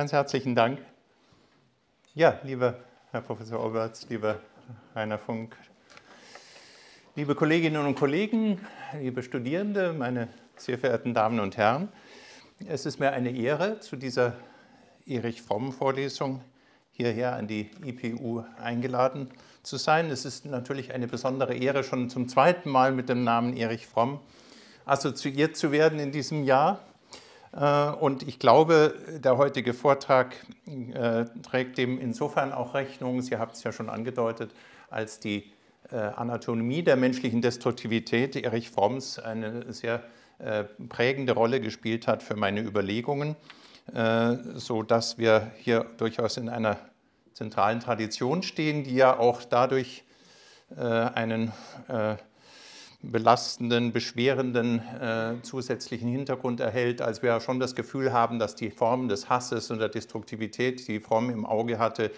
Ganz herzlichen Dank. Ja, lieber Herr Professor Oberts, lieber Rainer Funk, liebe Kolleginnen und Kollegen, liebe Studierende, meine sehr verehrten Damen und Herren, es ist mir eine Ehre, zu dieser Erich-Fromm-Vorlesung hierher an die IPU eingeladen zu sein. Es ist natürlich eine besondere Ehre, schon zum zweiten Mal mit dem Namen Erich Fromm assoziiert zu werden in diesem Jahr. Äh, und ich glaube, der heutige Vortrag äh, trägt dem insofern auch Rechnung, Sie haben es ja schon angedeutet, als die äh, Anatomie der menschlichen Destruktivität Erich Fromms eine sehr prägende Rolle gespielt hat für meine Überlegungen, sodass wir hier durchaus in einer zentralen Tradition stehen, die ja auch dadurch einen belastenden, beschwerenden äh, zusätzlichen Hintergrund erhält, als wir ja schon das Gefühl haben, dass die Form des Hasses und der Destruktivität, die Form im Auge hatte,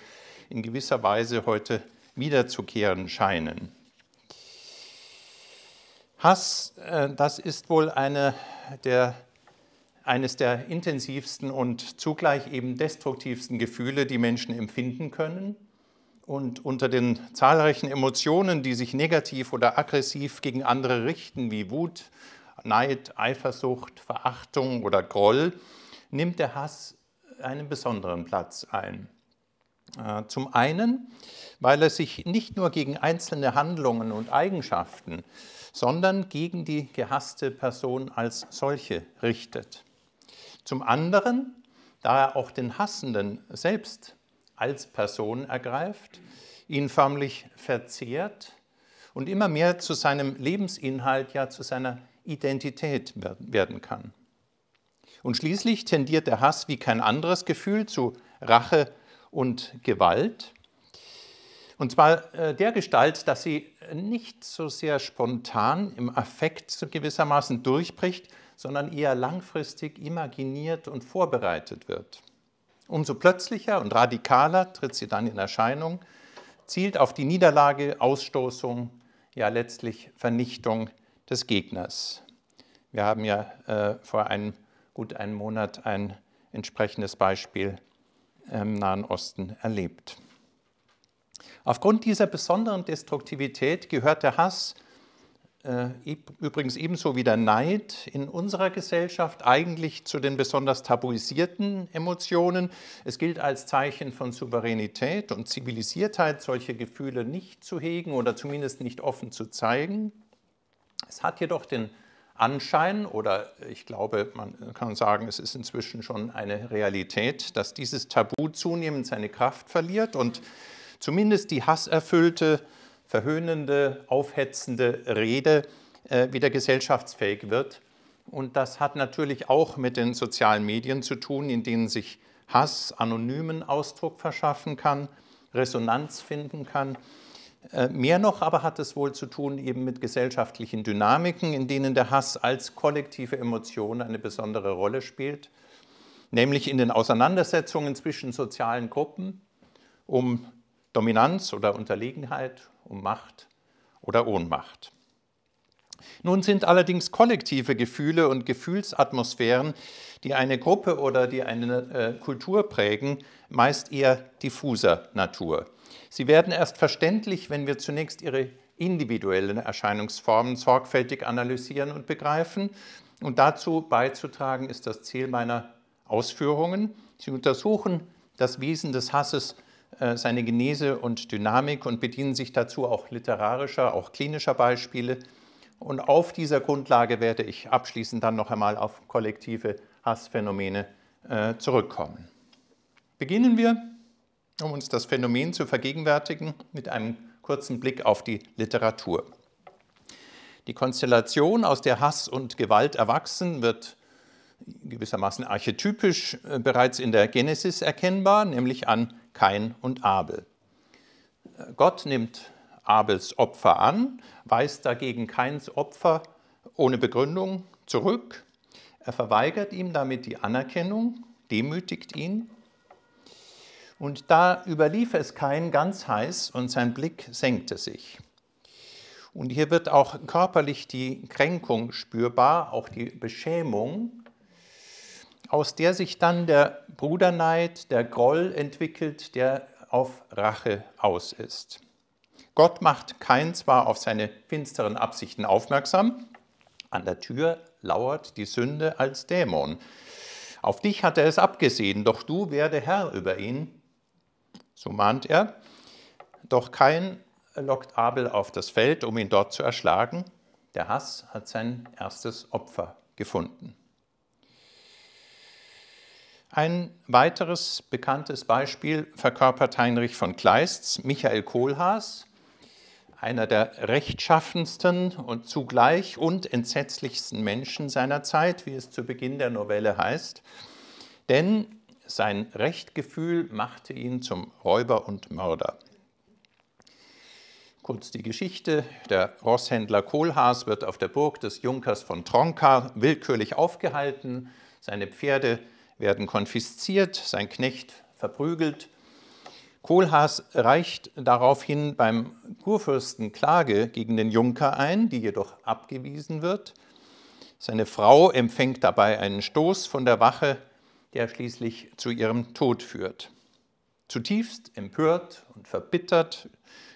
in gewisser Weise heute wiederzukehren scheinen. Hass, äh, das ist wohl eine der, eines der intensivsten und zugleich eben destruktivsten Gefühle, die Menschen empfinden können und unter den zahlreichen Emotionen, die sich negativ oder aggressiv gegen andere richten, wie Wut, Neid, Eifersucht, Verachtung oder Groll, nimmt der Hass einen besonderen Platz ein. Äh, zum einen, weil er sich nicht nur gegen einzelne Handlungen und Eigenschaften, sondern gegen die gehasste Person als solche richtet. Zum anderen, da er auch den Hassenden selbst als Person ergreift, ihn förmlich verzehrt und immer mehr zu seinem Lebensinhalt, ja zu seiner Identität werden kann. Und schließlich tendiert der Hass wie kein anderes Gefühl zu Rache und Gewalt. Und zwar äh, der Gestalt, dass sie nicht so sehr spontan im Affekt so gewissermaßen durchbricht, sondern eher langfristig imaginiert und vorbereitet wird. Umso plötzlicher und radikaler tritt sie dann in Erscheinung, zielt auf die Niederlage, Ausstoßung, ja letztlich Vernichtung des Gegners. Wir haben ja äh, vor einem, gut einem Monat ein entsprechendes Beispiel im Nahen Osten erlebt. Aufgrund dieser besonderen Destruktivität gehört der Hass äh, übrigens ebenso wie der Neid in unserer Gesellschaft eigentlich zu den besonders tabuisierten Emotionen. Es gilt als Zeichen von Souveränität und Zivilisiertheit, solche Gefühle nicht zu hegen oder zumindest nicht offen zu zeigen. Es hat jedoch den Anschein oder ich glaube, man kann sagen, es ist inzwischen schon eine Realität, dass dieses Tabu zunehmend seine Kraft verliert und zumindest die hasserfüllte verhöhnende, aufhetzende Rede äh, wieder gesellschaftsfähig wird. Und das hat natürlich auch mit den sozialen Medien zu tun, in denen sich Hass anonymen Ausdruck verschaffen kann, Resonanz finden kann. Äh, mehr noch aber hat es wohl zu tun eben mit gesellschaftlichen Dynamiken, in denen der Hass als kollektive Emotion eine besondere Rolle spielt, nämlich in den Auseinandersetzungen zwischen sozialen Gruppen um Dominanz oder Unterlegenheit, um Macht oder Ohnmacht. Nun sind allerdings kollektive Gefühle und Gefühlsatmosphären, die eine Gruppe oder die eine äh, Kultur prägen, meist eher diffuser Natur. Sie werden erst verständlich, wenn wir zunächst ihre individuellen Erscheinungsformen sorgfältig analysieren und begreifen. Und dazu beizutragen ist das Ziel meiner Ausführungen. Sie untersuchen das Wesen des Hasses äh, seine Genese und Dynamik und bedienen sich dazu auch literarischer, auch klinischer Beispiele. Und auf dieser Grundlage werde ich abschließend dann noch einmal auf kollektive Hassphänomene äh, zurückkommen. Beginnen wir, um uns das Phänomen zu vergegenwärtigen, mit einem kurzen Blick auf die Literatur. Die Konstellation, aus der Hass und Gewalt erwachsen, wird gewissermaßen archetypisch äh, bereits in der Genesis erkennbar, nämlich an Kain und Abel. Gott nimmt Abels Opfer an, weist dagegen Kains Opfer ohne Begründung zurück. Er verweigert ihm damit die Anerkennung, demütigt ihn. Und da überlief es Kain ganz heiß und sein Blick senkte sich. Und hier wird auch körperlich die Kränkung spürbar, auch die Beschämung aus der sich dann der Bruderneid, der Groll entwickelt, der auf Rache aus ist. Gott macht Kain zwar auf seine finsteren Absichten aufmerksam, an der Tür lauert die Sünde als Dämon. Auf dich hat er es abgesehen, doch du werde Herr über ihn, so mahnt er. Doch Kain lockt Abel auf das Feld, um ihn dort zu erschlagen. Der Hass hat sein erstes Opfer gefunden. Ein weiteres bekanntes Beispiel verkörpert Heinrich von Kleists Michael Kohlhaas, einer der rechtschaffensten und zugleich und entsetzlichsten Menschen seiner Zeit, wie es zu Beginn der Novelle heißt. Denn sein Rechtgefühl machte ihn zum Räuber und Mörder. Kurz die Geschichte. Der Rosshändler Kohlhaas wird auf der Burg des Junkers von Tronka willkürlich aufgehalten. Seine Pferde werden konfisziert, sein Knecht verprügelt. Kohlhaas reicht daraufhin beim Kurfürsten Klage gegen den Junker ein, die jedoch abgewiesen wird. Seine Frau empfängt dabei einen Stoß von der Wache, der schließlich zu ihrem Tod führt. Zutiefst empört und verbittert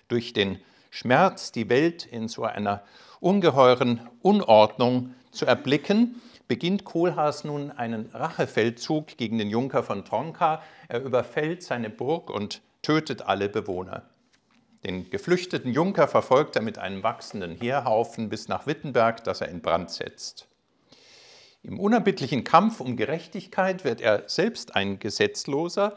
durch den Schmerz, die Welt in so einer ungeheuren Unordnung zu erblicken, beginnt Kohlhaas nun einen Rachefeldzug gegen den Junker von Tronka. Er überfällt seine Burg und tötet alle Bewohner. Den geflüchteten Junker verfolgt er mit einem wachsenden Heerhaufen bis nach Wittenberg, das er in Brand setzt. Im unerbittlichen Kampf um Gerechtigkeit wird er selbst ein Gesetzloser,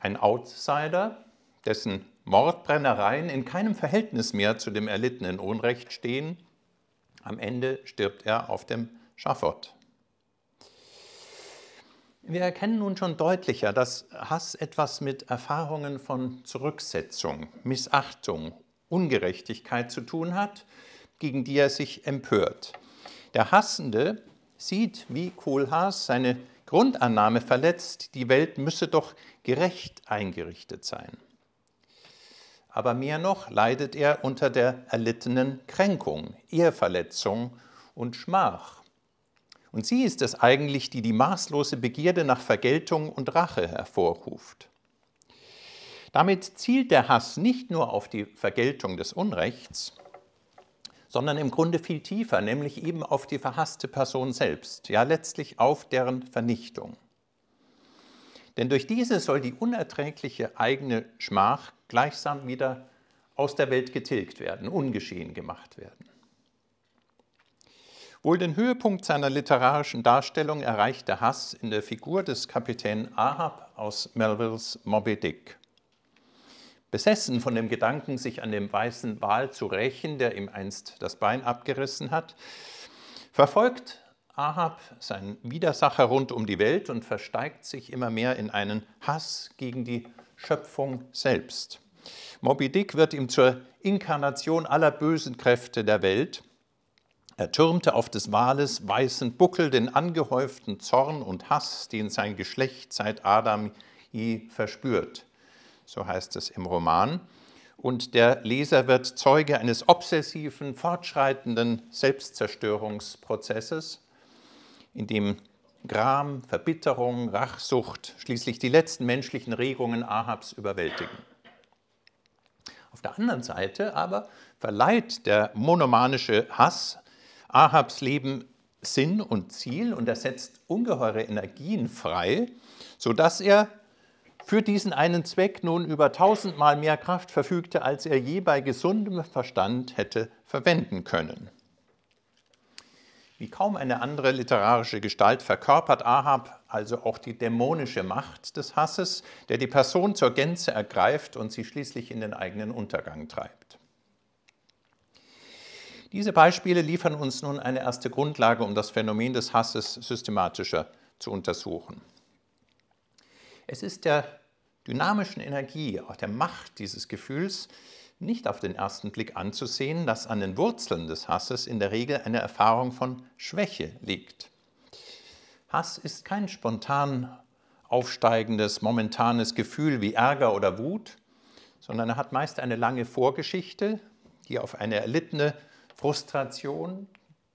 ein Outsider, dessen Mordbrennereien in keinem Verhältnis mehr zu dem erlittenen Unrecht stehen. Am Ende stirbt er auf dem Schafott. Wir erkennen nun schon deutlicher, dass Hass etwas mit Erfahrungen von Zurücksetzung, Missachtung, Ungerechtigkeit zu tun hat, gegen die er sich empört. Der Hassende sieht, wie Kohlhaas seine Grundannahme verletzt, die Welt müsse doch gerecht eingerichtet sein. Aber mehr noch leidet er unter der erlittenen Kränkung, Ehrverletzung und Schmach und sie ist es eigentlich, die die maßlose Begierde nach Vergeltung und Rache hervorruft. Damit zielt der Hass nicht nur auf die Vergeltung des Unrechts, sondern im Grunde viel tiefer, nämlich eben auf die verhasste Person selbst, ja letztlich auf deren Vernichtung. Denn durch diese soll die unerträgliche eigene Schmach gleichsam wieder aus der Welt getilgt werden, ungeschehen gemacht werden. Wohl den Höhepunkt seiner literarischen Darstellung erreichte Hass in der Figur des Kapitän Ahab aus Melvilles Moby Dick. Besessen von dem Gedanken, sich an dem weißen Wal zu rächen, der ihm einst das Bein abgerissen hat, verfolgt Ahab seinen Widersacher rund um die Welt und versteigt sich immer mehr in einen Hass gegen die Schöpfung selbst. Moby Dick wird ihm zur Inkarnation aller bösen Kräfte der Welt er türmte auf des Wales weißen Buckel den angehäuften Zorn und Hass, den sein Geschlecht seit Adam je verspürt. So heißt es im Roman. Und der Leser wird Zeuge eines obsessiven, fortschreitenden Selbstzerstörungsprozesses, in dem Gram, Verbitterung, Rachsucht schließlich die letzten menschlichen Regungen Ahabs überwältigen. Auf der anderen Seite aber verleiht der monomanische Hass Ahabs Leben Sinn und Ziel und er setzt ungeheure Energien frei, sodass er für diesen einen Zweck nun über tausendmal mehr Kraft verfügte, als er je bei gesundem Verstand hätte verwenden können. Wie kaum eine andere literarische Gestalt verkörpert Ahab also auch die dämonische Macht des Hasses, der die Person zur Gänze ergreift und sie schließlich in den eigenen Untergang treibt. Diese Beispiele liefern uns nun eine erste Grundlage, um das Phänomen des Hasses systematischer zu untersuchen. Es ist der dynamischen Energie, auch der Macht dieses Gefühls, nicht auf den ersten Blick anzusehen, dass an den Wurzeln des Hasses in der Regel eine Erfahrung von Schwäche liegt. Hass ist kein spontan aufsteigendes, momentanes Gefühl wie Ärger oder Wut, sondern er hat meist eine lange Vorgeschichte, die auf eine erlittene Frustration,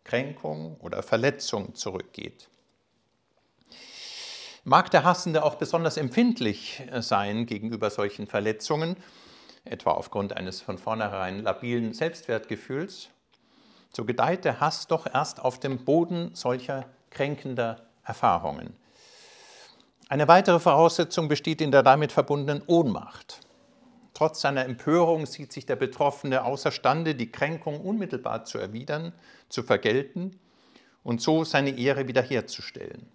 Kränkung oder Verletzung zurückgeht. Mag der Hassende auch besonders empfindlich äh, sein gegenüber solchen Verletzungen, etwa aufgrund eines von vornherein labilen Selbstwertgefühls, so gedeiht der Hass doch erst auf dem Boden solcher kränkender Erfahrungen. Eine weitere Voraussetzung besteht in der damit verbundenen Ohnmacht. Trotz seiner Empörung sieht sich der Betroffene außerstande, die Kränkung unmittelbar zu erwidern, zu vergelten und so seine Ehre wiederherzustellen.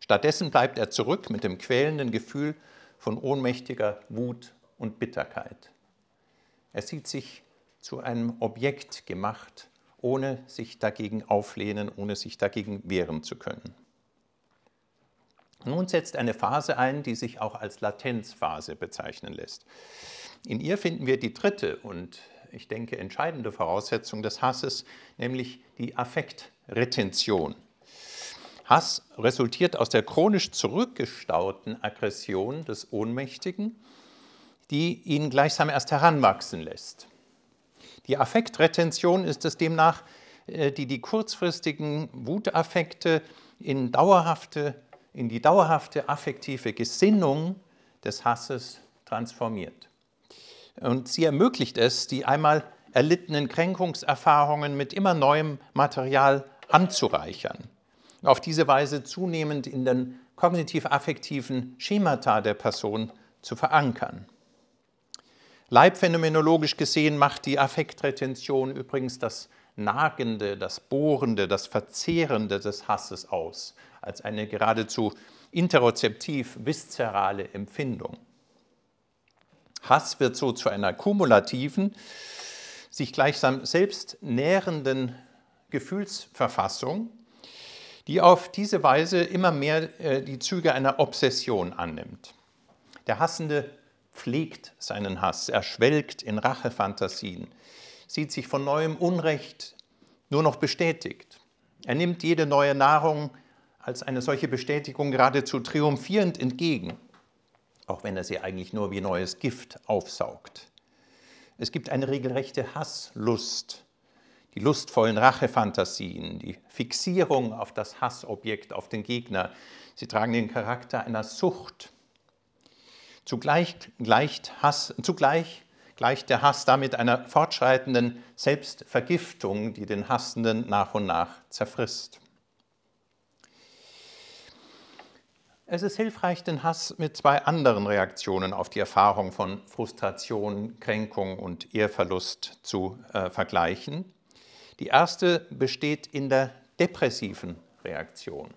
Stattdessen bleibt er zurück mit dem quälenden Gefühl von ohnmächtiger Wut und Bitterkeit. Er sieht sich zu einem Objekt gemacht, ohne sich dagegen auflehnen, ohne sich dagegen wehren zu können. Nun setzt eine Phase ein, die sich auch als Latenzphase bezeichnen lässt. In ihr finden wir die dritte und ich denke entscheidende Voraussetzung des Hasses, nämlich die Affektretention. Hass resultiert aus der chronisch zurückgestauten Aggression des Ohnmächtigen, die ihn gleichsam erst heranwachsen lässt. Die Affektretention ist es demnach, äh, die die kurzfristigen Wutaffekte in dauerhafte in die dauerhafte affektive Gesinnung des Hasses transformiert. Und sie ermöglicht es, die einmal erlittenen Kränkungserfahrungen mit immer neuem Material anzureichern. Auf diese Weise zunehmend in den kognitiv-affektiven Schemata der Person zu verankern. Leibphänomenologisch gesehen macht die Affektretention übrigens das Nagende, das Bohrende, das Verzehrende des Hasses aus als eine geradezu interozeptiv viszerale Empfindung. Hass wird so zu einer kumulativen, sich gleichsam selbst nährenden Gefühlsverfassung, die auf diese Weise immer mehr äh, die Züge einer Obsession annimmt. Der Hassende pflegt seinen Hass, er schwelgt in Rachefantasien, sieht sich von neuem Unrecht nur noch bestätigt. Er nimmt jede neue Nahrung als eine solche Bestätigung geradezu triumphierend entgegen, auch wenn er sie eigentlich nur wie neues Gift aufsaugt. Es gibt eine regelrechte Hasslust, die lustvollen Rachefantasien, die Fixierung auf das Hassobjekt, auf den Gegner. Sie tragen den Charakter einer Sucht. Zugleich gleicht, Hass, zugleich gleicht der Hass damit einer fortschreitenden Selbstvergiftung, die den Hassenden nach und nach zerfrisst. Es ist hilfreich, den Hass mit zwei anderen Reaktionen auf die Erfahrung von Frustration, Kränkung und Ehrverlust zu äh, vergleichen. Die erste besteht in der depressiven Reaktion,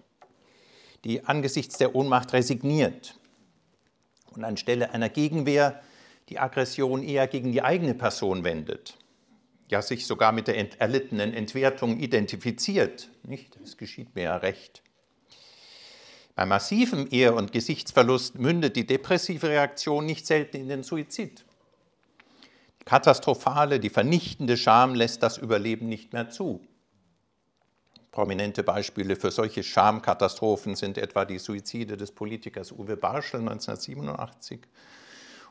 die angesichts der Ohnmacht resigniert und anstelle einer Gegenwehr die Aggression eher gegen die eigene Person wendet, ja sich sogar mit der erlittenen Entwertung identifiziert. Nicht? Das geschieht mir ja recht. Bei massivem Ehe- und Gesichtsverlust mündet die depressive Reaktion nicht selten in den Suizid. Die katastrophale, die vernichtende Scham lässt das Überleben nicht mehr zu. Prominente Beispiele für solche Schamkatastrophen sind etwa die Suizide des Politikers Uwe Barschel 1987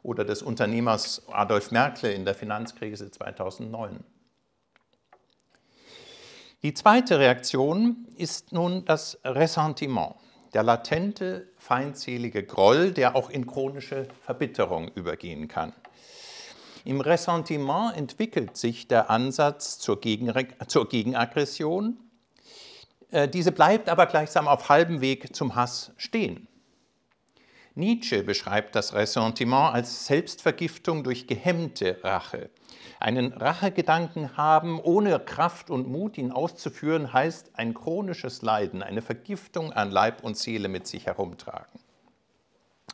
oder des Unternehmers Adolf Merkel in der Finanzkrise 2009. Die zweite Reaktion ist nun das Ressentiment der latente, feindselige Groll, der auch in chronische Verbitterung übergehen kann. Im Ressentiment entwickelt sich der Ansatz zur, Gegenre zur Gegenaggression. Äh, diese bleibt aber gleichsam auf halbem Weg zum Hass stehen. Nietzsche beschreibt das Ressentiment als Selbstvergiftung durch gehemmte Rache. Einen Rachegedanken haben, ohne Kraft und Mut, ihn auszuführen, heißt ein chronisches Leiden, eine Vergiftung an Leib und Seele mit sich herumtragen.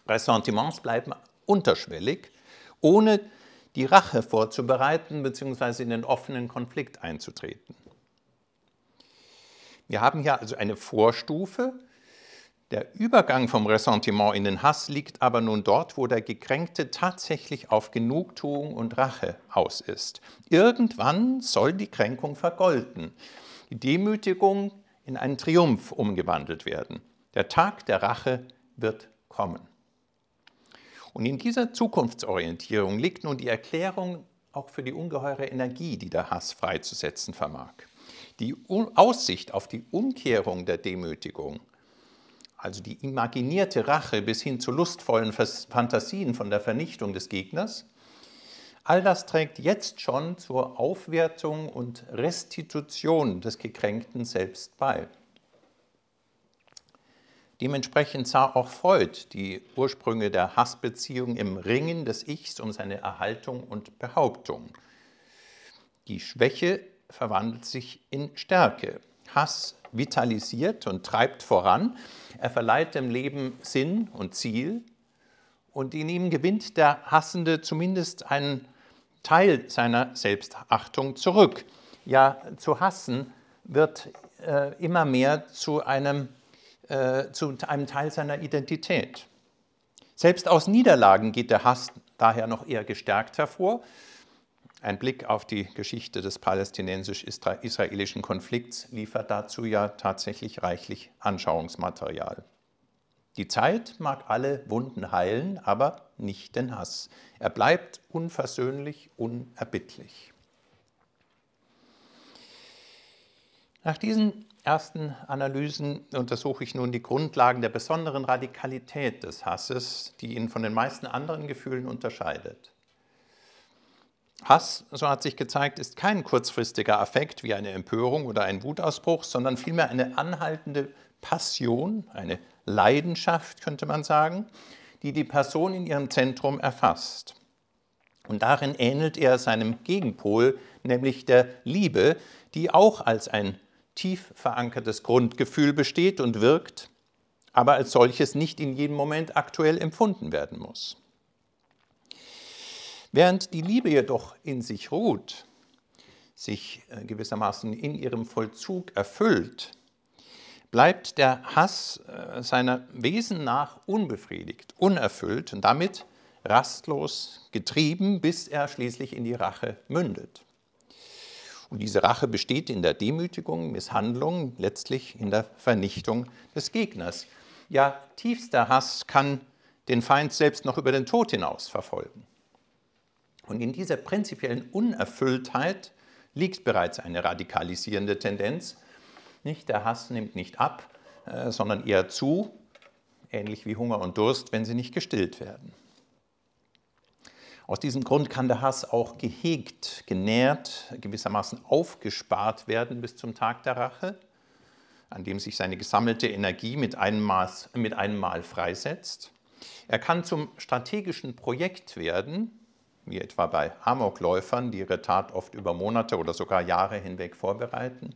Ressentiments bleiben unterschwellig, ohne die Rache vorzubereiten bzw. in den offenen Konflikt einzutreten. Wir haben hier also eine Vorstufe der Übergang vom Ressentiment in den Hass liegt aber nun dort, wo der Gekränkte tatsächlich auf Genugtuung und Rache aus ist. Irgendwann soll die Kränkung vergolten, die Demütigung in einen Triumph umgewandelt werden. Der Tag der Rache wird kommen. Und in dieser Zukunftsorientierung liegt nun die Erklärung auch für die ungeheure Energie, die der Hass freizusetzen vermag. Die Aussicht auf die Umkehrung der Demütigung also die imaginierte Rache bis hin zu lustvollen Fantasien von der Vernichtung des Gegners, all das trägt jetzt schon zur Aufwertung und Restitution des Gekränkten selbst bei. Dementsprechend sah auch Freud die Ursprünge der Hassbeziehung im Ringen des Ichs um seine Erhaltung und Behauptung. Die Schwäche verwandelt sich in Stärke. Hass vitalisiert und treibt voran. Er verleiht dem Leben Sinn und Ziel. Und in ihm gewinnt der Hassende zumindest einen Teil seiner Selbstachtung zurück. Ja, zu hassen wird äh, immer mehr zu einem, äh, zu einem Teil seiner Identität. Selbst aus Niederlagen geht der Hass daher noch eher gestärkt hervor. Ein Blick auf die Geschichte des palästinensisch-israelischen Konflikts liefert dazu ja tatsächlich reichlich Anschauungsmaterial. Die Zeit mag alle Wunden heilen, aber nicht den Hass. Er bleibt unversöhnlich, unerbittlich. Nach diesen ersten Analysen untersuche ich nun die Grundlagen der besonderen Radikalität des Hasses, die ihn von den meisten anderen Gefühlen unterscheidet. Hass, so hat sich gezeigt, ist kein kurzfristiger Affekt wie eine Empörung oder ein Wutausbruch, sondern vielmehr eine anhaltende Passion, eine Leidenschaft, könnte man sagen, die die Person in ihrem Zentrum erfasst. Und darin ähnelt er seinem Gegenpol, nämlich der Liebe, die auch als ein tief verankertes Grundgefühl besteht und wirkt, aber als solches nicht in jedem Moment aktuell empfunden werden muss. Während die Liebe jedoch in sich ruht, sich äh, gewissermaßen in ihrem Vollzug erfüllt, bleibt der Hass äh, seiner Wesen nach unbefriedigt, unerfüllt und damit rastlos getrieben, bis er schließlich in die Rache mündet. Und diese Rache besteht in der Demütigung, Misshandlung, letztlich in der Vernichtung des Gegners. Ja, tiefster Hass kann den Feind selbst noch über den Tod hinaus verfolgen. Und in dieser prinzipiellen Unerfülltheit liegt bereits eine radikalisierende Tendenz. Nicht? Der Hass nimmt nicht ab, äh, sondern eher zu, ähnlich wie Hunger und Durst, wenn sie nicht gestillt werden. Aus diesem Grund kann der Hass auch gehegt, genährt, gewissermaßen aufgespart werden bis zum Tag der Rache, an dem sich seine gesammelte Energie mit einem, Maß, mit einem Mal freisetzt. Er kann zum strategischen Projekt werden, wie etwa bei Amokläufern, die ihre Tat oft über Monate oder sogar Jahre hinweg vorbereiten.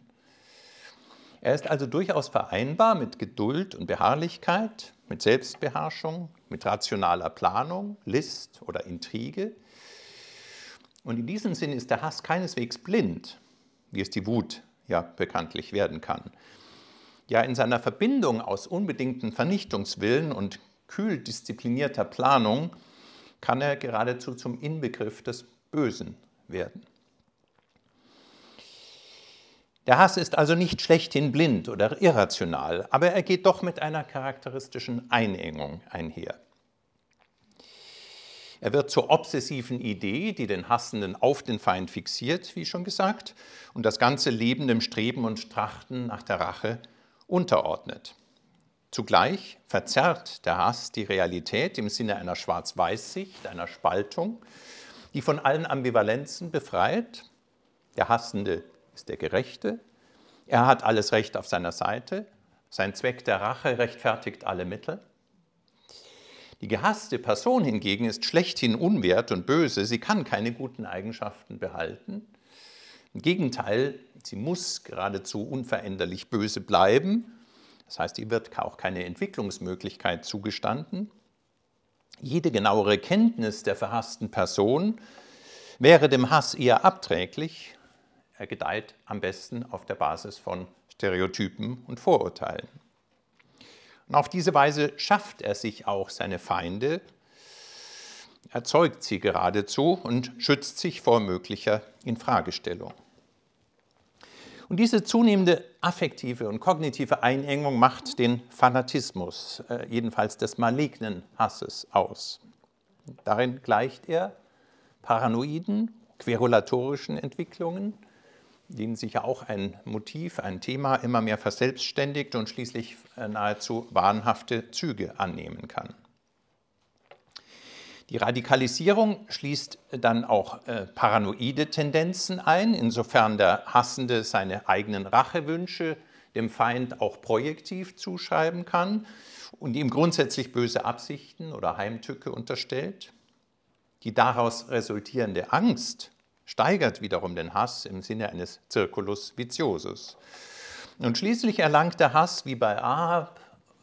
Er ist also durchaus vereinbar mit Geduld und Beharrlichkeit, mit Selbstbeherrschung, mit rationaler Planung, List oder Intrige. Und in diesem Sinne ist der Hass keineswegs blind, wie es die Wut ja bekanntlich werden kann. Ja, in seiner Verbindung aus unbedingtem Vernichtungswillen und kühl disziplinierter Planung kann er geradezu zum Inbegriff des Bösen werden. Der Hass ist also nicht schlechthin blind oder irrational, aber er geht doch mit einer charakteristischen Einengung einher. Er wird zur obsessiven Idee, die den Hassenden auf den Feind fixiert, wie schon gesagt, und das ganze Leben dem Streben und Trachten nach der Rache unterordnet. Zugleich verzerrt der Hass die Realität im Sinne einer Schwarz-Weiß-Sicht, einer Spaltung, die von allen Ambivalenzen befreit. Der Hassende ist der Gerechte. Er hat alles Recht auf seiner Seite. Sein Zweck der Rache rechtfertigt alle Mittel. Die gehasste Person hingegen ist schlechthin unwert und böse. Sie kann keine guten Eigenschaften behalten. Im Gegenteil, sie muss geradezu unveränderlich böse bleiben das heißt, ihr wird auch keine Entwicklungsmöglichkeit zugestanden. Jede genauere Kenntnis der verhassten Person wäre dem Hass eher abträglich. Er gedeiht am besten auf der Basis von Stereotypen und Vorurteilen. Und auf diese Weise schafft er sich auch seine Feinde, erzeugt sie geradezu und schützt sich vor möglicher Infragestellung. Und diese zunehmende affektive und kognitive Einengung macht den Fanatismus, äh, jedenfalls des malignen Hasses, aus. Darin gleicht er paranoiden, querulatorischen Entwicklungen, denen sich ja auch ein Motiv, ein Thema immer mehr verselbstständigt und schließlich äh, nahezu wahnhafte Züge annehmen kann. Die Radikalisierung schließt dann auch äh, paranoide Tendenzen ein, insofern der Hassende seine eigenen Rachewünsche dem Feind auch projektiv zuschreiben kann und ihm grundsätzlich böse Absichten oder Heimtücke unterstellt. Die daraus resultierende Angst steigert wiederum den Hass im Sinne eines Circulus viciosus. Und schließlich erlangt der Hass, wie bei Ahab,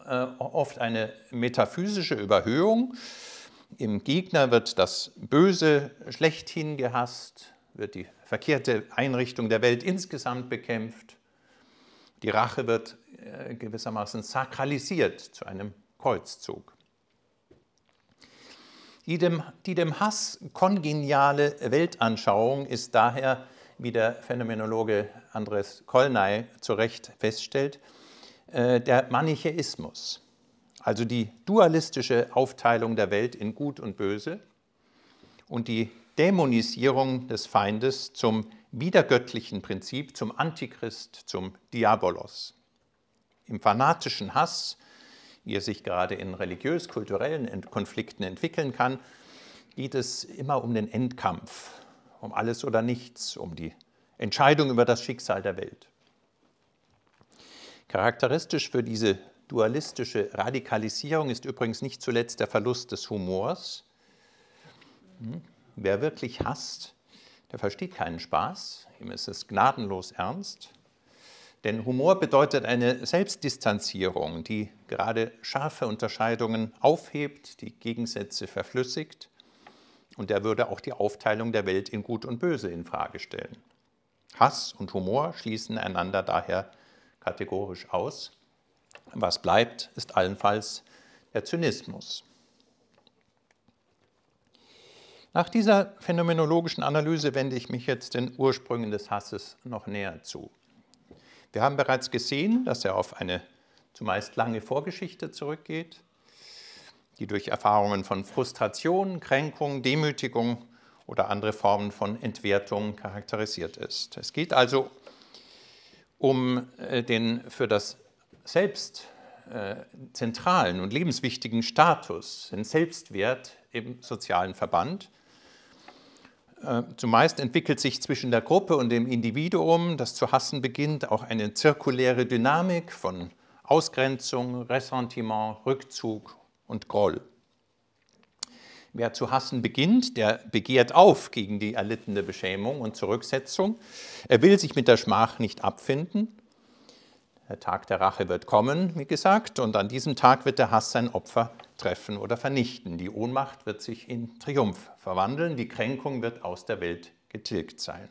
äh, oft eine metaphysische Überhöhung, im Gegner wird das Böse schlechthin gehasst, wird die verkehrte Einrichtung der Welt insgesamt bekämpft. Die Rache wird äh, gewissermaßen sakralisiert zu einem Kreuzzug. Die dem, die dem Hass kongeniale Weltanschauung ist daher, wie der Phänomenologe Andres Kollnay zu Recht feststellt, äh, der Manichäismus also die dualistische Aufteilung der Welt in Gut und Böse und die Dämonisierung des Feindes zum wiedergöttlichen Prinzip, zum Antichrist, zum Diabolos. Im fanatischen Hass, wie er sich gerade in religiös-kulturellen Konflikten entwickeln kann, geht es immer um den Endkampf, um alles oder nichts, um die Entscheidung über das Schicksal der Welt. Charakteristisch für diese dualistische Radikalisierung ist übrigens nicht zuletzt der Verlust des Humors. Hm? Wer wirklich hasst, der versteht keinen Spaß, ihm ist es gnadenlos ernst. Denn Humor bedeutet eine Selbstdistanzierung, die gerade scharfe Unterscheidungen aufhebt, die Gegensätze verflüssigt und er würde auch die Aufteilung der Welt in Gut und Böse in Frage stellen. Hass und Humor schließen einander daher kategorisch aus. Was bleibt, ist allenfalls der Zynismus. Nach dieser phänomenologischen Analyse wende ich mich jetzt den Ursprüngen des Hasses noch näher zu. Wir haben bereits gesehen, dass er auf eine zumeist lange Vorgeschichte zurückgeht, die durch Erfahrungen von Frustration, Kränkung, Demütigung oder andere Formen von Entwertung charakterisiert ist. Es geht also um äh, den für das selbst äh, zentralen und lebenswichtigen Status, den Selbstwert im sozialen Verband. Äh, zumeist entwickelt sich zwischen der Gruppe und dem Individuum, das zu hassen beginnt, auch eine zirkuläre Dynamik von Ausgrenzung, Ressentiment, Rückzug und Groll. Wer zu hassen beginnt, der begehrt auf gegen die erlittene Beschämung und Zurücksetzung. Er will sich mit der Schmach nicht abfinden der Tag der Rache wird kommen, wie gesagt, und an diesem Tag wird der Hass sein Opfer treffen oder vernichten. Die Ohnmacht wird sich in Triumph verwandeln, die Kränkung wird aus der Welt getilgt sein.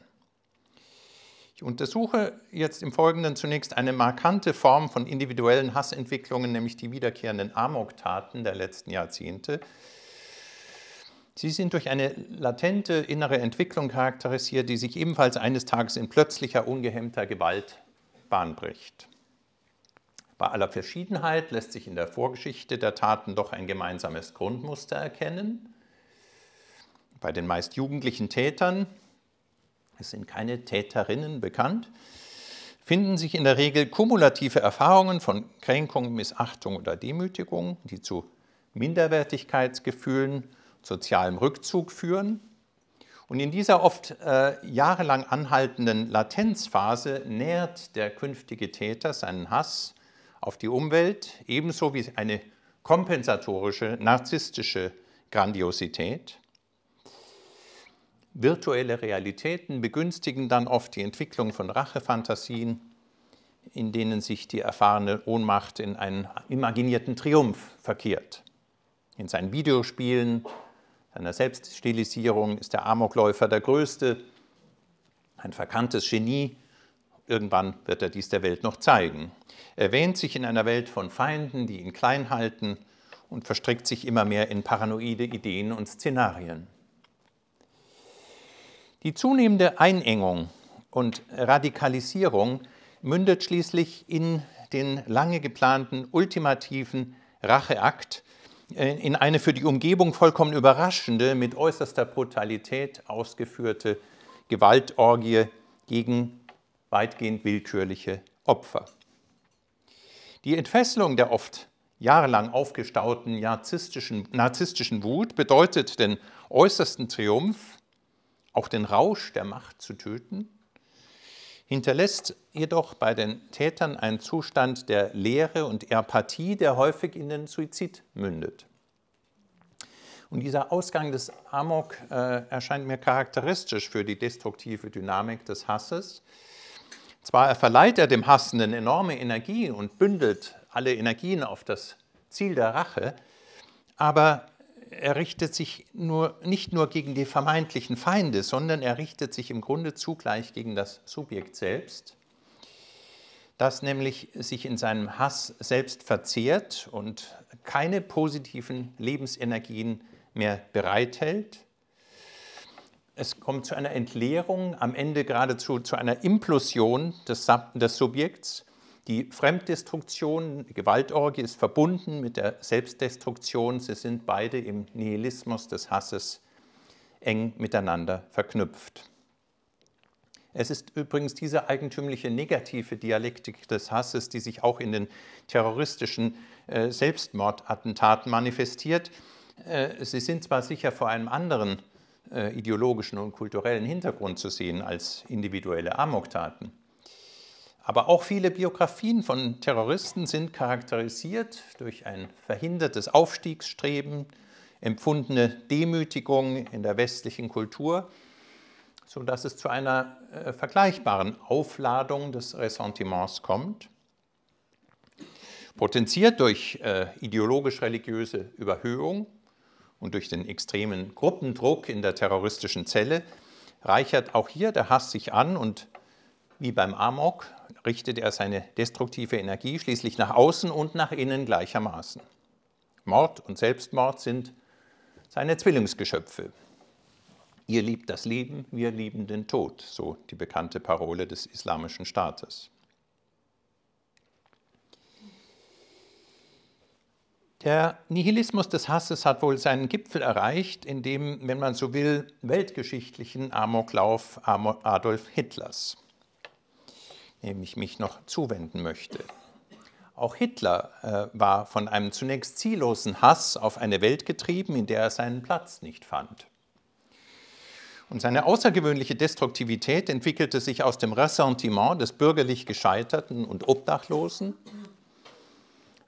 Ich untersuche jetzt im Folgenden zunächst eine markante Form von individuellen Hassentwicklungen, nämlich die wiederkehrenden Amoktaten der letzten Jahrzehnte. Sie sind durch eine latente innere Entwicklung charakterisiert, die sich ebenfalls eines Tages in plötzlicher, ungehemmter Gewalt bahnbricht. Bei aller Verschiedenheit lässt sich in der Vorgeschichte der Taten doch ein gemeinsames Grundmuster erkennen. Bei den meist jugendlichen Tätern, es sind keine Täterinnen bekannt, finden sich in der Regel kumulative Erfahrungen von Kränkung, Missachtung oder Demütigung, die zu Minderwertigkeitsgefühlen, sozialem Rückzug führen. Und in dieser oft äh, jahrelang anhaltenden Latenzphase nährt der künftige Täter seinen Hass, auf die Umwelt, ebenso wie eine kompensatorische, narzisstische Grandiosität. Virtuelle Realitäten begünstigen dann oft die Entwicklung von Rachefantasien, in denen sich die erfahrene Ohnmacht in einen imaginierten Triumph verkehrt. In seinen Videospielen, seiner Selbststilisierung ist der Amokläufer der Größte, ein verkanntes Genie, Irgendwann wird er dies der Welt noch zeigen. Er wähnt sich in einer Welt von Feinden, die ihn klein halten und verstrickt sich immer mehr in paranoide Ideen und Szenarien. Die zunehmende Einengung und Radikalisierung mündet schließlich in den lange geplanten ultimativen Racheakt, äh, in eine für die Umgebung vollkommen überraschende, mit äußerster Brutalität ausgeführte Gewaltorgie gegen weitgehend willkürliche Opfer. Die Entfesselung der oft jahrelang aufgestauten narzisstischen, narzisstischen Wut bedeutet den äußersten Triumph, auch den Rausch der Macht zu töten, hinterlässt jedoch bei den Tätern einen Zustand der Leere und Apathie, der häufig in den Suizid mündet. Und dieser Ausgang des Amok äh, erscheint mir charakteristisch für die destruktive Dynamik des Hasses, zwar verleiht er dem Hassenden enorme Energie und bündelt alle Energien auf das Ziel der Rache, aber er richtet sich nur, nicht nur gegen die vermeintlichen Feinde, sondern er richtet sich im Grunde zugleich gegen das Subjekt selbst, das nämlich sich in seinem Hass selbst verzehrt und keine positiven Lebensenergien mehr bereithält es kommt zu einer Entleerung, am Ende geradezu zu einer Implosion des, des Subjekts. Die Fremddestruktion, die Gewaltorgie ist verbunden mit der Selbstdestruktion. Sie sind beide im Nihilismus des Hasses eng miteinander verknüpft. Es ist übrigens diese eigentümliche negative Dialektik des Hasses, die sich auch in den terroristischen äh, Selbstmordattentaten manifestiert. Äh, sie sind zwar sicher vor einem anderen äh, ideologischen und kulturellen Hintergrund zu sehen als individuelle Amoktaten. Aber auch viele Biografien von Terroristen sind charakterisiert durch ein verhindertes Aufstiegsstreben, empfundene Demütigung in der westlichen Kultur, sodass es zu einer äh, vergleichbaren Aufladung des Ressentiments kommt. Potenziert durch äh, ideologisch-religiöse Überhöhung und durch den extremen Gruppendruck in der terroristischen Zelle reichert auch hier der Hass sich an und wie beim Amok richtet er seine destruktive Energie schließlich nach außen und nach innen gleichermaßen. Mord und Selbstmord sind seine Zwillingsgeschöpfe. Ihr liebt das Leben, wir lieben den Tod, so die bekannte Parole des Islamischen Staates. Der Nihilismus des Hasses hat wohl seinen Gipfel erreicht in dem, wenn man so will, weltgeschichtlichen Amoklauf Adolf Hitlers, dem ich mich noch zuwenden möchte. Auch Hitler äh, war von einem zunächst ziellosen Hass auf eine Welt getrieben, in der er seinen Platz nicht fand. Und seine außergewöhnliche Destruktivität entwickelte sich aus dem Ressentiment des bürgerlich Gescheiterten und Obdachlosen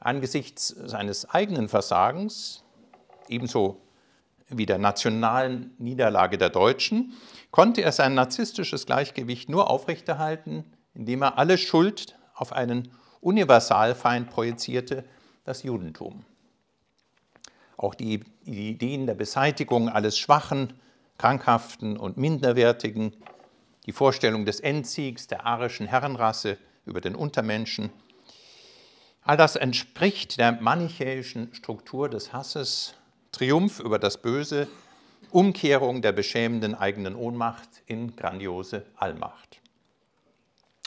angesichts seines eigenen Versagens, ebenso wie der nationalen Niederlage der Deutschen, konnte er sein narzisstisches Gleichgewicht nur aufrechterhalten, indem er alle Schuld auf einen Universalfeind projizierte, das Judentum. Auch die, Ideen der Beseitigung alles Schwachen, Krankhaften und Minderwertigen, die Vorstellung des Endsiegs der arischen Herrenrasse über den Untermenschen – All das entspricht der manichäischen Struktur des Hasses, Triumph über das Böse, Umkehrung der beschämenden eigenen Ohnmacht in grandiose Allmacht.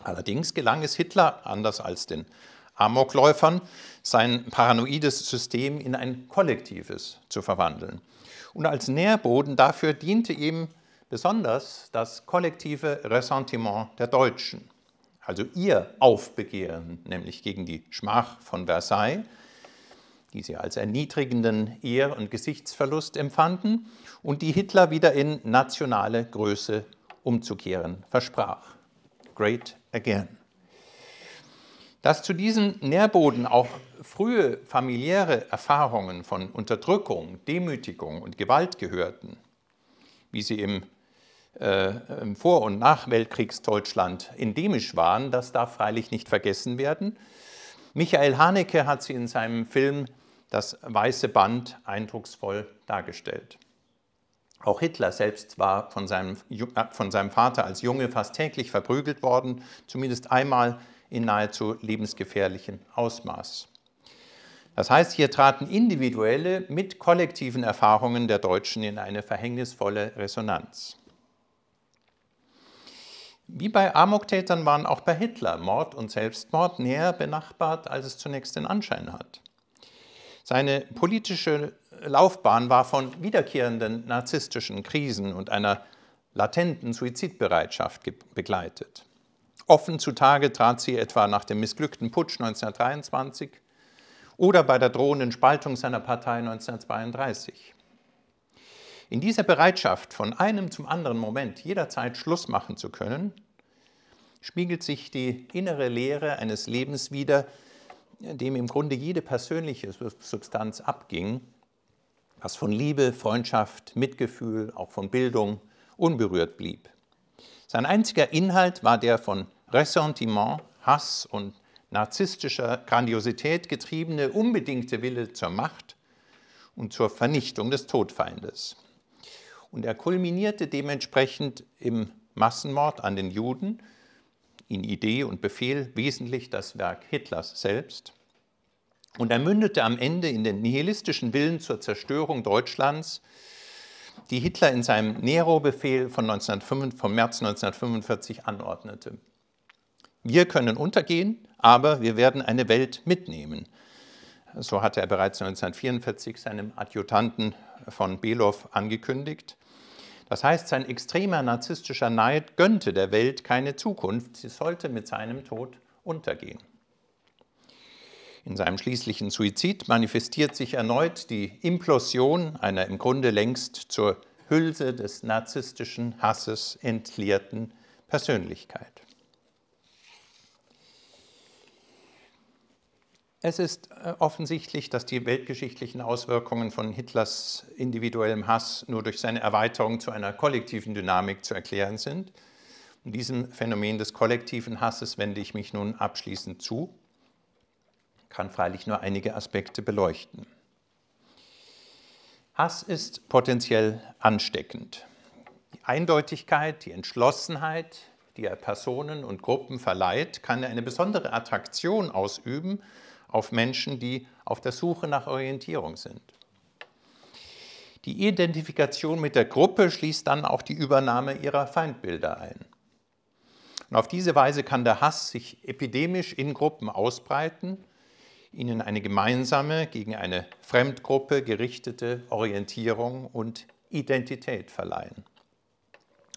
Allerdings gelang es Hitler, anders als den Amokläufern, sein paranoides System in ein kollektives zu verwandeln. Und als Nährboden dafür diente ihm besonders das kollektive Ressentiment der Deutschen also ihr Aufbegehren, nämlich gegen die Schmach von Versailles, die sie als erniedrigenden Ehr- und Gesichtsverlust empfanden und die Hitler wieder in nationale Größe umzukehren versprach. Great again. Dass zu diesem Nährboden auch frühe familiäre Erfahrungen von Unterdrückung, Demütigung und Gewalt gehörten, wie sie im äh, im Vor- und Nach-Weltkriegsdeutschland endemisch waren, das darf freilich nicht vergessen werden. Michael Haneke hat sie in seinem Film Das Weiße Band eindrucksvoll dargestellt. Auch Hitler selbst war von seinem, äh, von seinem Vater als Junge fast täglich verprügelt worden, zumindest einmal in nahezu lebensgefährlichem Ausmaß. Das heißt, hier traten individuelle mit kollektiven Erfahrungen der Deutschen in eine verhängnisvolle Resonanz. Wie bei Amoktätern waren auch bei Hitler Mord und Selbstmord näher benachbart, als es zunächst den Anschein hat. Seine politische Laufbahn war von wiederkehrenden narzisstischen Krisen und einer latenten Suizidbereitschaft begleitet. Offen zutage trat sie etwa nach dem missglückten Putsch 1923 oder bei der drohenden Spaltung seiner Partei 1932. In dieser Bereitschaft, von einem zum anderen Moment jederzeit Schluss machen zu können, spiegelt sich die innere Lehre eines Lebens wider, dem im Grunde jede persönliche Substanz abging, was von Liebe, Freundschaft, Mitgefühl, auch von Bildung unberührt blieb. Sein einziger Inhalt war der von Ressentiment, Hass und narzisstischer Grandiosität getriebene unbedingte Wille zur Macht und zur Vernichtung des Todfeindes. Und er kulminierte dementsprechend im Massenmord an den Juden, in Idee und Befehl wesentlich das Werk Hitlers selbst. Und er mündete am Ende in den nihilistischen Willen zur Zerstörung Deutschlands, die Hitler in seinem Nero-Befehl von, 1905, von März 1945 anordnete. Wir können untergehen, aber wir werden eine Welt mitnehmen. So hatte er bereits 1944 seinem Adjutanten von Below angekündigt. Das heißt, sein extremer narzisstischer Neid gönnte der Welt keine Zukunft, sie sollte mit seinem Tod untergehen. In seinem schließlichen Suizid manifestiert sich erneut die Implosion einer im Grunde längst zur Hülse des narzisstischen Hasses entleerten Persönlichkeit. Es ist äh, offensichtlich, dass die weltgeschichtlichen Auswirkungen von Hitlers individuellem Hass nur durch seine Erweiterung zu einer kollektiven Dynamik zu erklären sind. Und diesem Phänomen des kollektiven Hasses wende ich mich nun abschließend zu, kann freilich nur einige Aspekte beleuchten. Hass ist potenziell ansteckend. Die Eindeutigkeit, die Entschlossenheit, die er Personen und Gruppen verleiht, kann eine besondere Attraktion ausüben, auf Menschen, die auf der Suche nach Orientierung sind. Die Identifikation mit der Gruppe schließt dann auch die Übernahme ihrer Feindbilder ein. Und auf diese Weise kann der Hass sich epidemisch in Gruppen ausbreiten, ihnen eine gemeinsame, gegen eine Fremdgruppe gerichtete Orientierung und Identität verleihen.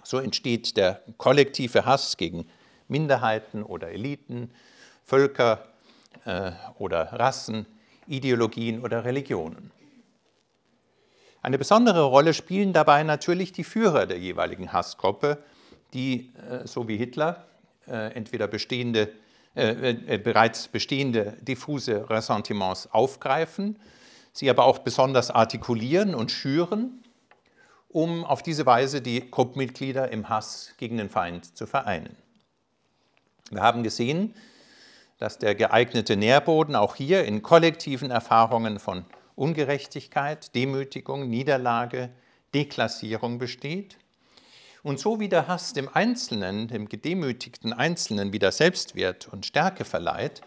So entsteht der kollektive Hass gegen Minderheiten oder Eliten, Völker, äh, oder Rassen, Ideologien oder Religionen. Eine besondere Rolle spielen dabei natürlich die Führer der jeweiligen Hassgruppe, die, äh, so wie Hitler, äh, entweder bestehende, äh, bereits bestehende diffuse Ressentiments aufgreifen, sie aber auch besonders artikulieren und schüren, um auf diese Weise die Gruppenmitglieder im Hass gegen den Feind zu vereinen. Wir haben gesehen, dass der geeignete Nährboden auch hier in kollektiven Erfahrungen von Ungerechtigkeit, Demütigung, Niederlage, Deklassierung besteht. Und so wie der Hass dem Einzelnen, dem gedemütigten Einzelnen wieder Selbstwert und Stärke verleiht,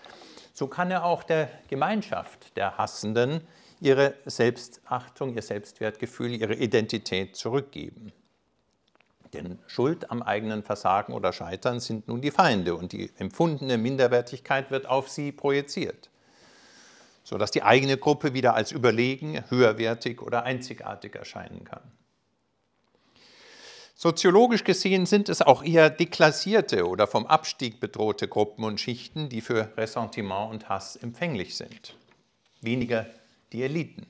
so kann er auch der Gemeinschaft der Hassenden ihre Selbstachtung, ihr Selbstwertgefühl, ihre Identität zurückgeben. Denn Schuld am eigenen Versagen oder Scheitern sind nun die Feinde und die empfundene Minderwertigkeit wird auf sie projiziert, sodass die eigene Gruppe wieder als überlegen, höherwertig oder einzigartig erscheinen kann. Soziologisch gesehen sind es auch eher deklassierte oder vom Abstieg bedrohte Gruppen und Schichten, die für Ressentiment und Hass empfänglich sind, weniger die Eliten.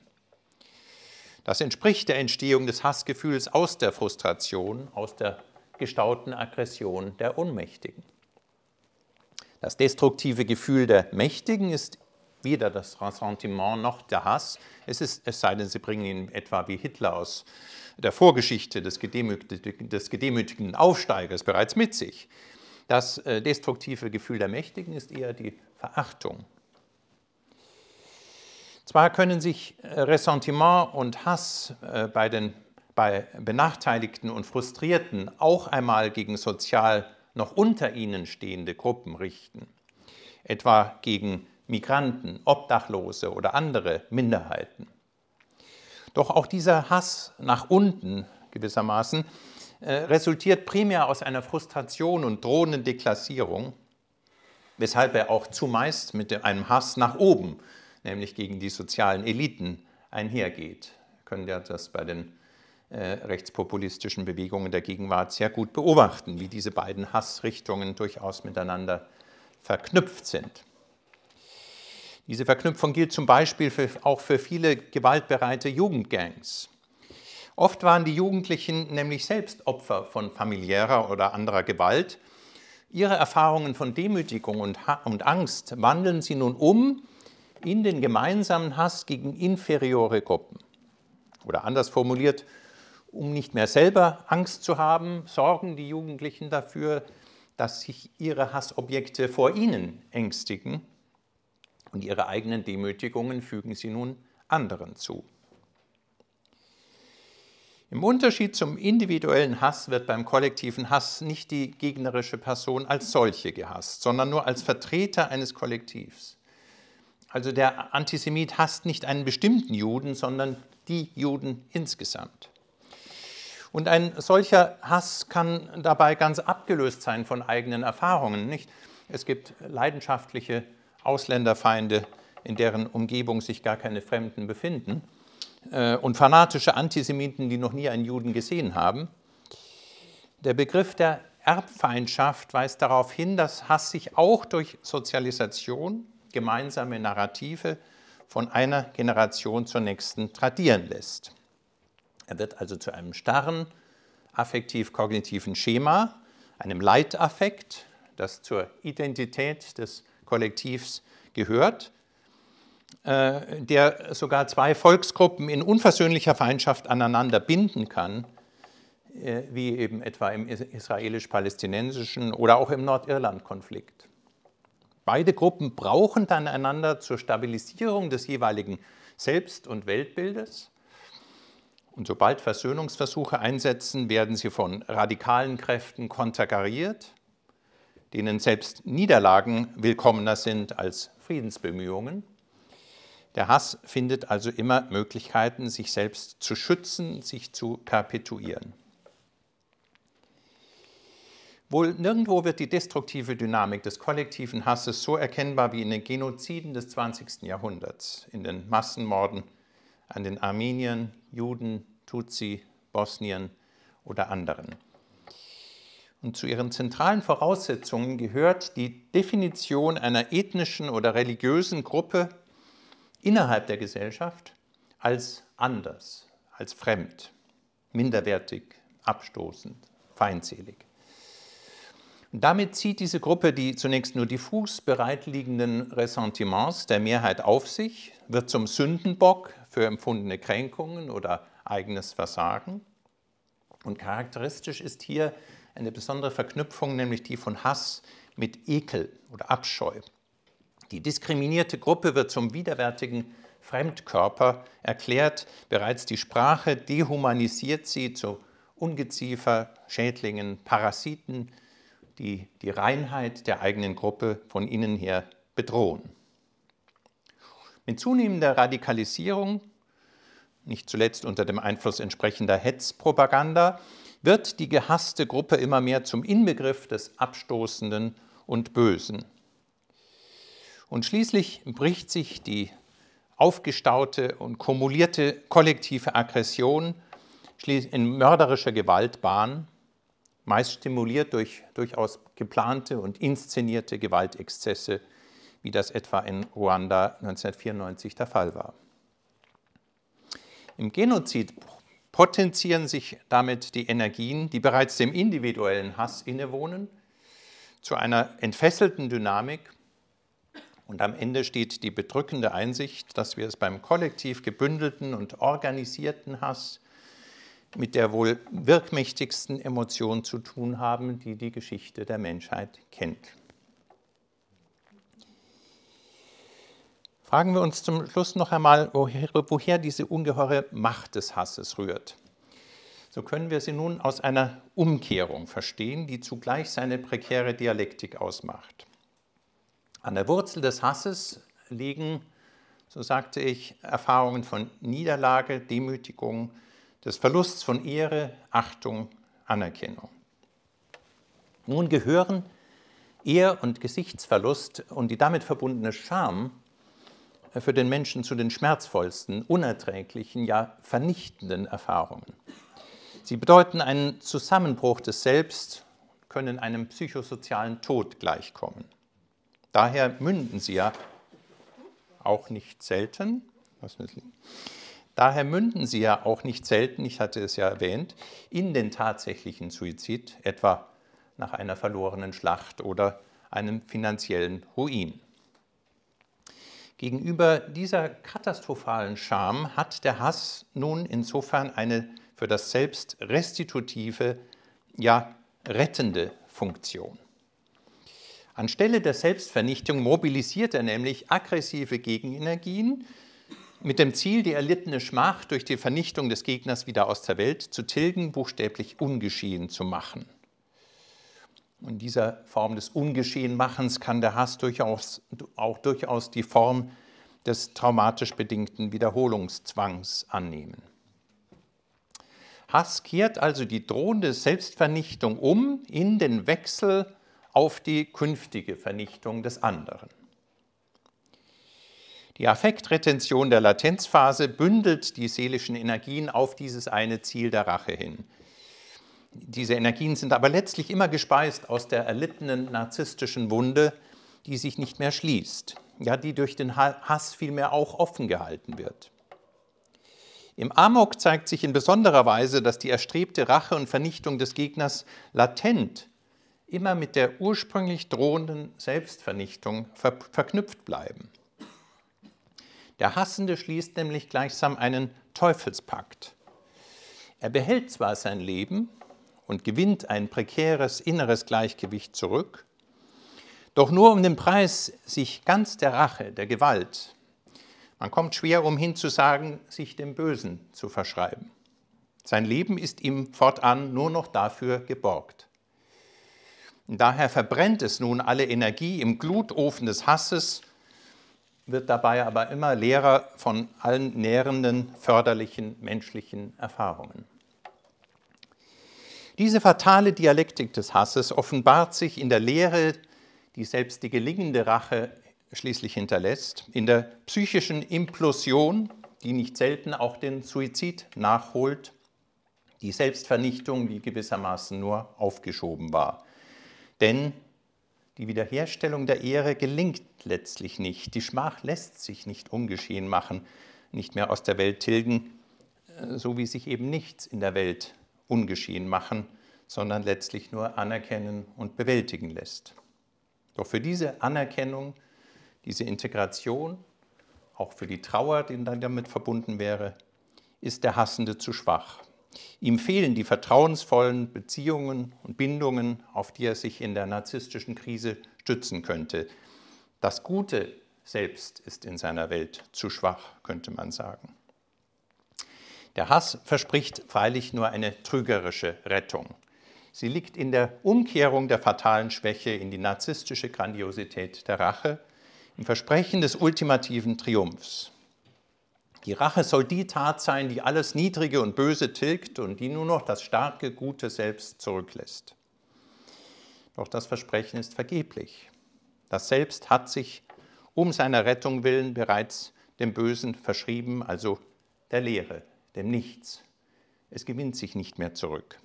Das entspricht der Entstehung des Hassgefühls aus der Frustration, aus der gestauten Aggression der Unmächtigen. Das destruktive Gefühl der Mächtigen ist weder das Ressentiment noch der Hass. Es, ist, es sei denn, sie bringen ihn etwa wie Hitler aus der Vorgeschichte des, des gedemütigten Aufsteigers bereits mit sich. Das äh, destruktive Gefühl der Mächtigen ist eher die Verachtung, zwar können sich äh, Ressentiment und Hass äh, bei, den, bei Benachteiligten und Frustrierten auch einmal gegen sozial noch unter ihnen stehende Gruppen richten, etwa gegen Migranten, Obdachlose oder andere Minderheiten. Doch auch dieser Hass nach unten gewissermaßen äh, resultiert primär aus einer Frustration und drohenden Deklassierung, weshalb er auch zumeist mit einem Hass nach oben nämlich gegen die sozialen Eliten, einhergeht. Wir können ja das bei den äh, rechtspopulistischen Bewegungen der Gegenwart sehr gut beobachten, wie diese beiden Hassrichtungen durchaus miteinander verknüpft sind. Diese Verknüpfung gilt zum Beispiel für, auch für viele gewaltbereite Jugendgangs. Oft waren die Jugendlichen nämlich selbst Opfer von familiärer oder anderer Gewalt. Ihre Erfahrungen von Demütigung und, ha und Angst wandeln sie nun um in den gemeinsamen Hass gegen inferiore Gruppen. Oder anders formuliert, um nicht mehr selber Angst zu haben, sorgen die Jugendlichen dafür, dass sich ihre Hassobjekte vor ihnen ängstigen und ihre eigenen Demütigungen fügen sie nun anderen zu. Im Unterschied zum individuellen Hass wird beim kollektiven Hass nicht die gegnerische Person als solche gehasst, sondern nur als Vertreter eines Kollektivs. Also der Antisemit hasst nicht einen bestimmten Juden, sondern die Juden insgesamt. Und ein solcher Hass kann dabei ganz abgelöst sein von eigenen Erfahrungen. Nicht? Es gibt leidenschaftliche Ausländerfeinde, in deren Umgebung sich gar keine Fremden befinden, äh, und fanatische Antisemiten, die noch nie einen Juden gesehen haben. Der Begriff der Erbfeindschaft weist darauf hin, dass Hass sich auch durch Sozialisation gemeinsame Narrative von einer Generation zur nächsten tradieren lässt. Er wird also zu einem starren, affektiv-kognitiven Schema, einem Leitaffekt, das zur Identität des Kollektivs gehört, äh, der sogar zwei Volksgruppen in unversöhnlicher Feindschaft aneinander binden kann, äh, wie eben etwa im israelisch-palästinensischen oder auch im Nordirland-Konflikt. Beide Gruppen brauchen dann einander zur Stabilisierung des jeweiligen Selbst- und Weltbildes. Und sobald Versöhnungsversuche einsetzen, werden sie von radikalen Kräften konterkariert, denen selbst Niederlagen willkommener sind als Friedensbemühungen. Der Hass findet also immer Möglichkeiten, sich selbst zu schützen, sich zu perpetuieren. Wohl nirgendwo wird die destruktive Dynamik des kollektiven Hasses so erkennbar wie in den Genoziden des 20. Jahrhunderts, in den Massenmorden an den Armeniern, Juden, Tutsi, Bosnien oder anderen. Und zu ihren zentralen Voraussetzungen gehört die Definition einer ethnischen oder religiösen Gruppe innerhalb der Gesellschaft als anders, als fremd, minderwertig, abstoßend, feindselig. Damit zieht diese Gruppe die zunächst nur diffus bereitliegenden Ressentiments der Mehrheit auf sich, wird zum Sündenbock für empfundene Kränkungen oder eigenes Versagen. Und charakteristisch ist hier eine besondere Verknüpfung, nämlich die von Hass mit Ekel oder Abscheu. Die diskriminierte Gruppe wird zum widerwärtigen Fremdkörper erklärt, bereits die Sprache dehumanisiert sie zu Ungeziefer, Schädlingen, Parasiten, die die Reinheit der eigenen Gruppe von innen her bedrohen. Mit zunehmender Radikalisierung, nicht zuletzt unter dem Einfluss entsprechender Hetzpropaganda, wird die gehasste Gruppe immer mehr zum Inbegriff des Abstoßenden und Bösen. Und schließlich bricht sich die aufgestaute und kumulierte kollektive Aggression in mörderischer Gewaltbahn meist stimuliert durch durchaus geplante und inszenierte Gewaltexzesse, wie das etwa in Ruanda 1994 der Fall war. Im Genozid potenzieren sich damit die Energien, die bereits dem individuellen Hass innewohnen, zu einer entfesselten Dynamik und am Ende steht die bedrückende Einsicht, dass wir es beim kollektiv gebündelten und organisierten Hass mit der wohl wirkmächtigsten Emotion zu tun haben, die die Geschichte der Menschheit kennt. Fragen wir uns zum Schluss noch einmal, woher, woher, diese ungeheure Macht des Hasses rührt. So können wir sie nun aus einer Umkehrung verstehen, die zugleich seine prekäre Dialektik ausmacht. An der Wurzel des Hasses liegen, so sagte ich, Erfahrungen von Niederlage, Demütigung, des Verlusts von Ehre, Achtung, Anerkennung. Nun gehören Ehr- und Gesichtsverlust und die damit verbundene Scham äh, für den Menschen zu den schmerzvollsten, unerträglichen, ja vernichtenden Erfahrungen. Sie bedeuten einen Zusammenbruch des Selbst, können einem psychosozialen Tod gleichkommen. Daher münden sie ja auch nicht selten Daher münden sie ja auch nicht selten, ich hatte es ja erwähnt, in den tatsächlichen Suizid, etwa nach einer verlorenen Schlacht oder einem finanziellen Ruin. Gegenüber dieser katastrophalen Scham hat der Hass nun insofern eine für das Selbst restitutive, ja rettende Funktion. Anstelle der Selbstvernichtung mobilisiert er nämlich aggressive Gegenenergien, mit dem Ziel, die erlittene Schmach durch die Vernichtung des Gegners wieder aus der Welt zu tilgen, buchstäblich ungeschehen zu machen. in dieser Form des Ungeschehenmachens kann der Hass durchaus, auch durchaus die Form des traumatisch bedingten Wiederholungszwangs annehmen. Hass kehrt also die drohende Selbstvernichtung um in den Wechsel auf die künftige Vernichtung des anderen. Die Affektretention der Latenzphase bündelt die seelischen Energien auf dieses eine Ziel der Rache hin. Diese Energien sind aber letztlich immer gespeist aus der erlittenen narzisstischen Wunde, die sich nicht mehr schließt, ja, die durch den Hass vielmehr auch offen gehalten wird. Im Amok zeigt sich in besonderer Weise, dass die erstrebte Rache und Vernichtung des Gegners latent immer mit der ursprünglich drohenden Selbstvernichtung ver verknüpft bleiben. Der Hassende schließt nämlich gleichsam einen Teufelspakt. Er behält zwar sein Leben und gewinnt ein prekäres inneres Gleichgewicht zurück, doch nur um den Preis sich ganz der Rache, der Gewalt, man kommt schwer umhin zu sagen, sich dem Bösen zu verschreiben. Sein Leben ist ihm fortan nur noch dafür geborgt. daher verbrennt es nun alle Energie im Glutofen des Hasses wird dabei aber immer Lehrer von allen nährenden, förderlichen menschlichen Erfahrungen. Diese fatale Dialektik des Hasses offenbart sich in der Lehre, die selbst die gelingende Rache schließlich hinterlässt, in der psychischen Implosion, die nicht selten auch den Suizid nachholt, die Selbstvernichtung, die gewissermaßen nur aufgeschoben war. Denn die Wiederherstellung der Ehre gelingt letztlich nicht. Die Schmach lässt sich nicht ungeschehen machen, nicht mehr aus der Welt tilgen, äh, so wie sich eben nichts in der Welt ungeschehen machen, sondern letztlich nur anerkennen und bewältigen lässt. Doch für diese Anerkennung, diese Integration, auch für die Trauer, die dann damit verbunden wäre, ist der Hassende zu schwach. Ihm fehlen die vertrauensvollen Beziehungen und Bindungen, auf die er sich in der narzisstischen Krise stützen könnte. Das Gute selbst ist in seiner Welt zu schwach, könnte man sagen. Der Hass verspricht freilich nur eine trügerische Rettung. Sie liegt in der Umkehrung der fatalen Schwäche in die narzisstische Grandiosität der Rache, im Versprechen des ultimativen Triumphs. Die Rache soll die Tat sein, die alles Niedrige und Böse tilgt und die nur noch das starke, gute Selbst zurücklässt. Doch das Versprechen ist vergeblich. Das Selbst hat sich um seiner Rettung willen bereits dem Bösen verschrieben, also der Leere, dem Nichts. Es gewinnt sich nicht mehr zurück.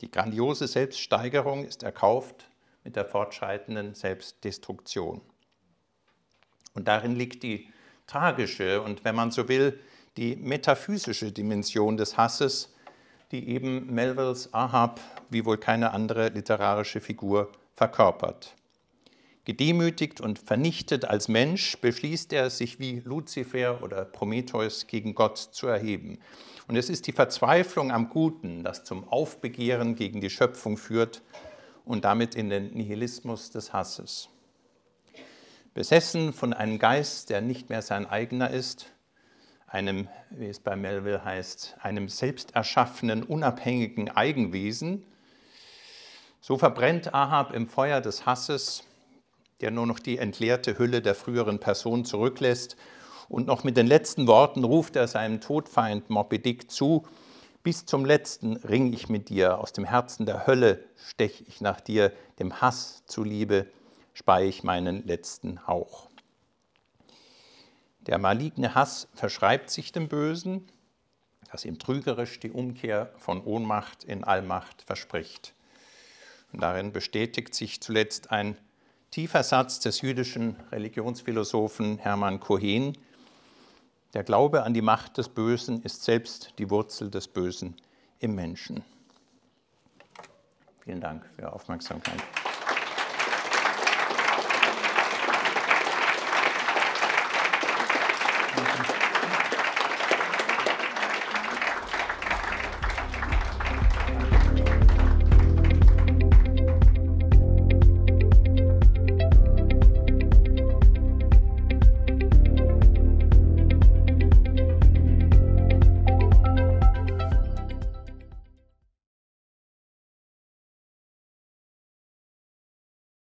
Die grandiose Selbststeigerung ist erkauft mit der fortschreitenden Selbstdestruktion. Und darin liegt die tragische und, wenn man so will, die metaphysische Dimension des Hasses, die eben Melvilles Ahab wie wohl keine andere literarische Figur verkörpert. Gedemütigt und vernichtet als Mensch beschließt er, sich wie Luzifer oder Prometheus gegen Gott zu erheben. Und es ist die Verzweiflung am Guten, das zum Aufbegehren gegen die Schöpfung führt und damit in den Nihilismus des Hasses besessen von einem Geist, der nicht mehr sein eigener ist, einem, wie es bei Melville heißt, einem selbst erschaffenen, unabhängigen Eigenwesen. So verbrennt Ahab im Feuer des Hasses, der nur noch die entleerte Hülle der früheren Person zurücklässt. Und noch mit den letzten Worten ruft er seinem Todfeind Moby Dick zu, bis zum letzten ring ich mit dir, aus dem Herzen der Hölle stech ich nach dir, dem Hass zuliebe, spare ich meinen letzten Hauch. Der maligne Hass verschreibt sich dem Bösen, das ihm trügerisch die Umkehr von Ohnmacht in Allmacht verspricht. Und darin bestätigt sich zuletzt ein tiefer Satz des jüdischen Religionsphilosophen Hermann Cohen, der Glaube an die Macht des Bösen ist selbst die Wurzel des Bösen im Menschen. Vielen Dank für Ihre Aufmerksamkeit. Thank you.